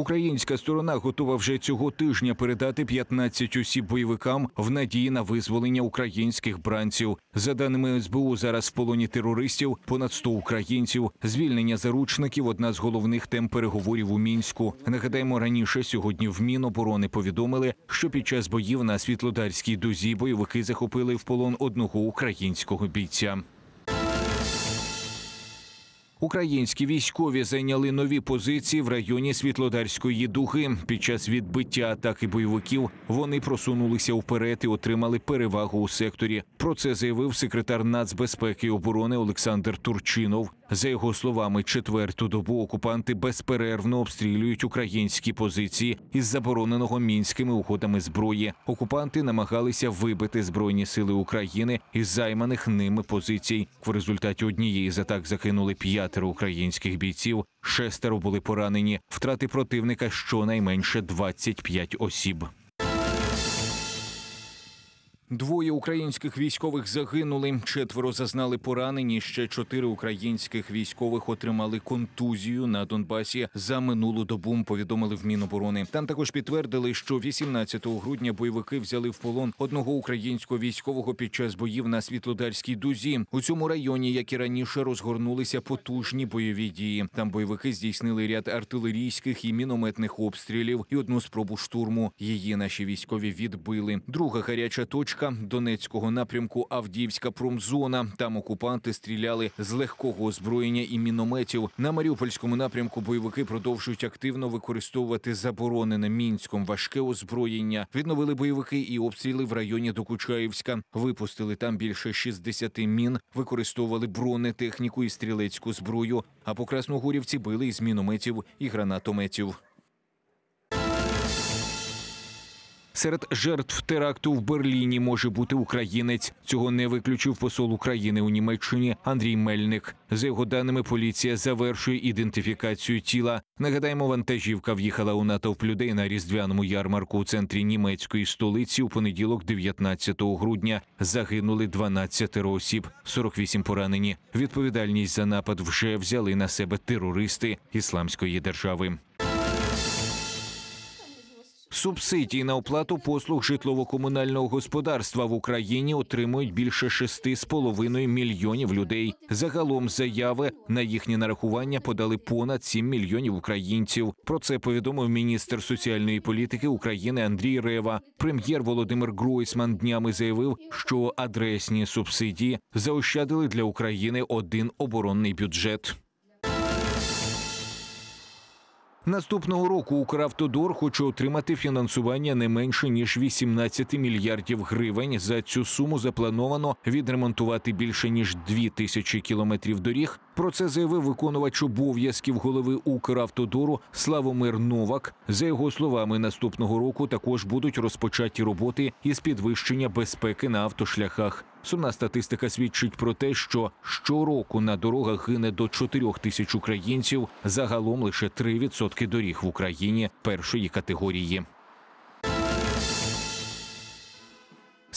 Українська сторона готова вже цього тижня передати 15 осіб бойовикам в надії на визволення українських бранців. За даними СБУ, зараз в полоні терористів понад 100 українців. Звільнення заручників одна з головних тем переговорів у мінську. Нагадаємо, раніше сьогодні в Міноборони повідомили, що під час боїв на світлодарській дузі бойовики захопили в полон одного українського бійця. Українські військові зайняли нові позиції в районі Світлодарської дуги. Під час відбиття атаки бойовиків вони просунулися вперед і отримали перевагу у секторі. Про це заявив секретар нацбезпеки і оборони Олександр Турчинов. За його словами, четверту добу окупанти безперервно обстрілюють українські позиції із забороненого мінськими угодами зброї. Окупанти намагалися вибити збройні сили України із займаних ними позицій. В результаті однієї з атак закинули п'ять п'ятеро українських бійців, шестеро були поранені. Втрати противника щонайменше 25 осіб. Двоє українських військових загинули, четверо зазнали поранені. Ще чотири українських військових отримали контузію на Донбасі за минулу добу. Повідомили в Міноборони. Там також підтвердили, що 18 грудня бойовики взяли в полон одного українського військового під час боїв на Світлодарській дузі. У цьому районі, як і раніше, розгорнулися потужні бойові дії. Там бойовики здійснили ряд артилерійських і мінометних обстрілів і одну спробу штурму. Її наші військові відбили. Друга гаряча точка. Авдіївка, Донецького напрямку Авдіївська промзона. Там окупанти стріляли з легкого озброєння і мінометів. На Маріупольському напрямку бойовики продовжують активно використовувати заборонене мінськом важке озброєння. Відновили бойовики і обстріли в районі Докучаївська. Випустили там більше 60 мін, використовували бронетехніку і стрілецьку зброю. А по Красногорівці били із мінометів і гранатометів. Серед жертв теракту в Берліні може бути українець. Цього не виключив посол України у Німеччині Андрій Мельник. За його даними, поліція завершує ідентифікацію тіла. Нагадаємо, вантажівка в'їхала у натовп людей на різдвяному ярмарку у центрі німецької столиці у понеділок, 19 грудня. Загинули 12 осіб, 48 поранені. Відповідальність за напад вже взяли на себе терористи ісламської держави. Субсидій на оплату послуг житлово-комунального господарства в Україні отримують більше 6,5 мільйонів людей. Загалом заяви на їхні нарахування подали понад 7 мільйонів українців. Про це повідомив міністр соціальної політики України Андрій Рева. Прем'єр Володимир Гройсман днями заявив, що адресні субсидії заощадили для України один оборонний бюджет. Наступного року Укравтодор хоче отримати фінансування не менше ніж 18 мільярдів гривень. За цю суму заплановано відремонтувати більше ніж 2 тисячі кілометрів доріг. Про це заявив виконувач обов'язків голови Укравтодору Славомир Новак. За його словами, наступного року також будуть розпочаті роботи із підвищення безпеки на автошляхах. Сумна статистика свідчить про те, що щороку на дорогах гине до 4 тисяч українців загалом лише 3% доріг в Україні першої категорії.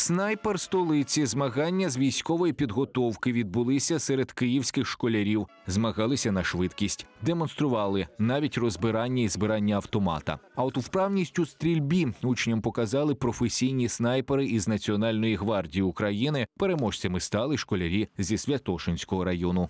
Снайпер столиці змагання з військової підготовки відбулися серед київських школярів, змагалися на швидкість, демонстрували навіть розбирання і збирання автомата. А от вправність у стрільбі учням показали професійні снайпери із Національної гвардії України. Переможцями стали школярі зі Святошинського району.